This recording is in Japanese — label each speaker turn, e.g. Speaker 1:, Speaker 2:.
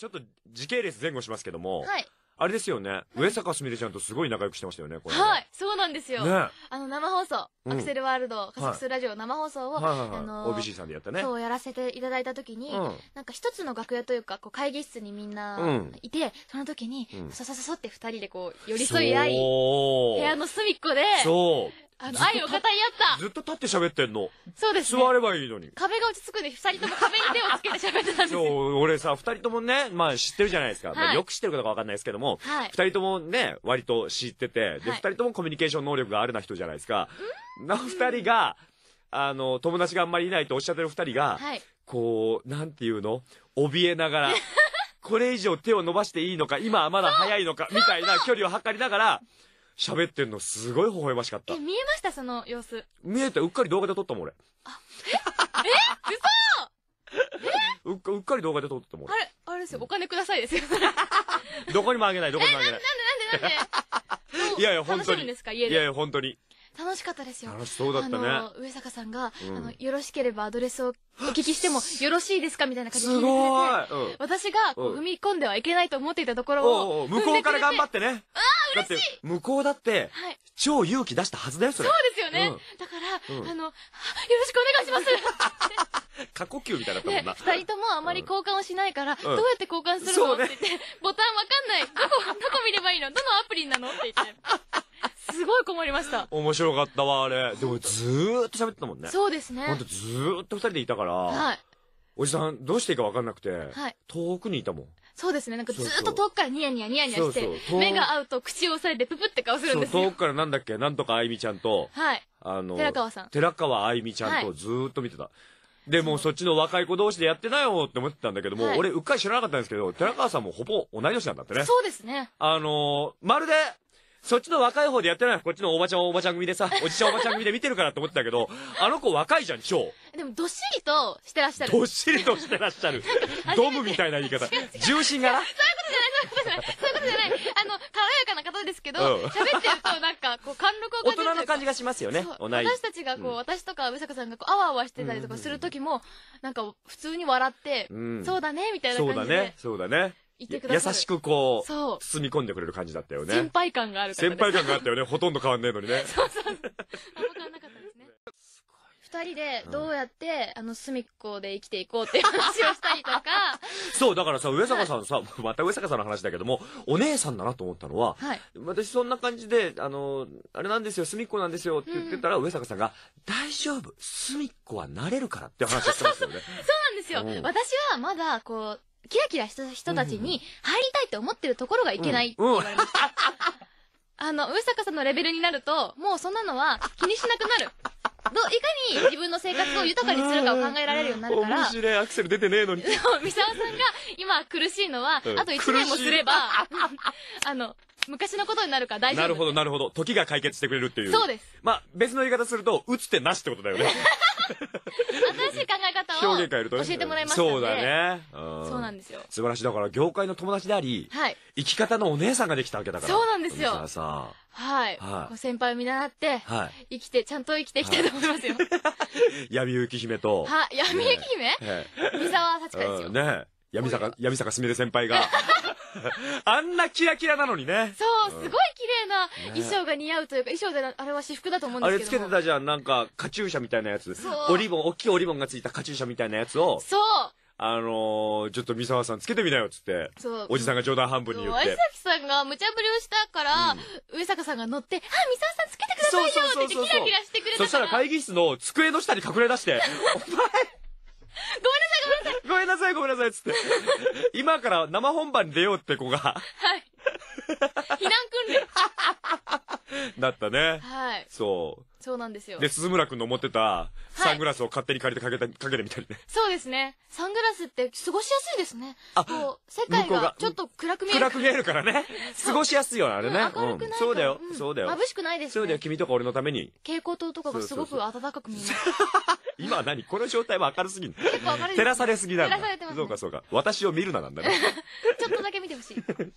Speaker 1: ちょっと時系列前後しますけども、はい、あれですよね、上坂すみれちゃんとすごい仲良くしてましたよね、これ。は
Speaker 2: い、そうなんですよ。ね、あの、生放送、アクセルワールド、加速するラジオ生放送を、はいはいはい、あのー、OBC さんでやったね。そう、やらせていただいたときに、うん、なんか一つの楽屋というか、こう会議室にみんないて、うん、その時に、うん、そそそそって二人でこう、寄り添い合い、
Speaker 1: 部屋の
Speaker 2: 隅っこで、そう。あの、愛を語り合ったず
Speaker 1: っと立って喋ってんの。そうです、ね、座ればいいのに。
Speaker 2: 壁が落ち着くんで、二人とも壁に手をつけて喋ってたんですよ。そ
Speaker 1: う、俺さ、二人ともね、まあ知ってるじゃないですか。はいまあ、よく知ってるかどうかわかんないですけども、はい、二人ともね、割と知ってて、で、はい、二人ともコミュニケーション能力があるな人じゃないですか。な、二人が、あの、友達があんまりいないとおっしゃってる二人が、はい、こう、なんていうの怯えながら、これ以上手を伸ばしていいのか、今はまだ早いのか、みたいな距離を測りながら、喋ってんのすごい微笑ましかった。え、見
Speaker 2: えましたその様子。
Speaker 1: 見えた。うっかり動画で撮ったもん、俺。あ、え、え嘘うっかうっかり動画で撮ったもん。あ
Speaker 2: れ、あれですよ、お金くださいですよ。
Speaker 1: どこにもあげない、どこにもあげない。なんでなんでなんでいやいや、本当に。いやいや、本当に。
Speaker 2: 楽しかったですよ。楽しそうだったね。あの、上坂さんが、うん、あの、よろしければアドレスをお聞きしても よろしいですかみたいな感じで聞いてくれて。すごい、うん、私が、こう、踏み込んではいけないと思っていたところを。向こうから頑張ってね。ああだって
Speaker 1: 嬉しい向こうだって、超勇気出したはずだよ、そそうですよね、
Speaker 2: だから、あのよろしくお願いします
Speaker 1: って 過呼吸みたいなったもんな。2
Speaker 2: 人ともあまり交換をしないから、どうやって交換するの、そうって言ってボタンわかんないどこどこ見ればいいのどのアプリなのって言ってすごい困りました
Speaker 1: 面白かったわ、あれ。でもずーっと喋ってたもんね。そうですねほんとずーっと二人でいたから、はいおじさんどうしていいか分かんなくて、はい遠くにいたもん。
Speaker 2: そうですね、なんかずっと遠くからニヤニヤニヤニヤして、そうそう目が合うと口を押さえてププって顔するんですよ。遠く
Speaker 1: からなんだっけ、なんとかあいみちゃんと、はい。あの、寺川さん。寺川あいみちゃんとずっと見てた。はい、で、もそっちの若い子同士でやってないよって思ってたんだけども、はい、俺、うっかり知らなかったんですけど、寺川さんもほぼ同い年なんだってね。そうですね。あのー、まるで、そっちの若い方でやってないこっちのおばちゃんおばちゃん組でさ、おじちゃんおばちゃん組で見てるからって思ってたけど、あの子若いじゃん、超。
Speaker 2: でも、どっしりとしてらっしゃる。どっ
Speaker 1: しりとしてらっしゃる。ドムみたいな言い方。重心がそういうことじゃない、そういうこ
Speaker 2: とじゃない。そういうことじゃない。あの、軽やかな方ですけど、喋、うん、ってるとなんか、こう、貫禄を感じる。大人の感じが
Speaker 1: しますよね。私たちがこう、うん、
Speaker 2: 私とか上坂さんがこう、あわあわしてたりとかする時も、なんか、普通に笑って、うん、そうだね、みたいな感じで。そうだね、そうだね。いてくださ優しく
Speaker 1: こう、そう包み込んでくれる感じだったよね。先輩
Speaker 2: 感がある方です先輩感があった
Speaker 1: よね。ほとんど変わんねえのにね。そ あんま変わんな
Speaker 2: かったですね。二人でどうやって、あの隅っこで生きていこうっていう話をしたりとか、
Speaker 1: そう、だからさ、上坂さんさ、また上坂さんの話だけども、お姉さんだなと思ったのは、はい。私そんな感じで、あの、あれなんですよ、隅っこなんですよって言ってたら、上坂さんが、大丈夫、隅っこはなれるからって話をしてますよね。そう
Speaker 2: なんですよ。うん私はまだこう、キラキラした人たちに入りたいって思ってるところがいけないって言われました。あの、上坂さんのレベルになると、もうそんなのは気にしなくなる。どいかに自分の生活を豊かにするかを考えられるようになるから。面白
Speaker 1: いアクセル出てねえのに。でも、三沢
Speaker 2: さんが今苦しいのは、うんあと1年もすれば、あの、昔のことになるから大丈夫。なるほ
Speaker 1: ど、なるほど。時が解決してくれるっていう。そうです。まあ、別の言い方すると、打つ手なしってことだよね。新しい考
Speaker 2: え方を表現変えると教えてもらいましたそうだね、
Speaker 1: うんそうなんですよ素晴らしいだから業界の友達であり、はい生き方のお姉さんができたわけだからそうなんですよさん
Speaker 2: はい、はい先輩を見習って、は生きてちゃんと生きていきたいと思いますよ、
Speaker 1: い闇雪姫と、は闇雪姫え
Speaker 2: え三沢幸子です
Speaker 1: よ、うんね闇坂、闇坂すみれ先輩が、あんなキラキラなのにね。そう、すごい綺
Speaker 2: 麗な衣装が似合うというか、衣装で、あれは私服だと思うんですあれつけて
Speaker 1: たじゃん、なんか、カチューシャみたいなやつ。そうオリボン、大きいオリボンがついたカチューシャみたいなやつを、そうあのー、ちょっと三沢さんつけてみなよ、っつって。そうおじさんが冗談半分に言っワイて。
Speaker 2: さんが無茶ぶりをしたから、上坂さんが乗って、あ、三沢さんつけてくださいよって言ってキラキラしてくれたから。そしたら会
Speaker 1: 議室の机の下に隠れ出して、お前なさい、ごめんなさい、つって。今から生本番に出ようって子が。は
Speaker 2: い。避難訓
Speaker 1: 練。だ ったね。はい。そう。そうなんですよで、。鈴村くんの持ってたサングラスを勝手に借りてかけた、かけてみたりね。
Speaker 2: そうですね。サングラスって過ごしやすいですね。あこう、世界がちょっと暗く見える。暗く見えるからね。過ご
Speaker 1: しやすいよ、あれね。うん明るくないそうだよ、そうだよ。眩しくないですね。そうだよ、君とか俺のために。
Speaker 2: 蛍光灯とかがすごく暖かく見える。
Speaker 1: 今は何この状態は明るすぎる。照らされすぎだ。照らされてますねそうかそうか。私を見るななんだね。
Speaker 2: ちょっとだけ見てほしい。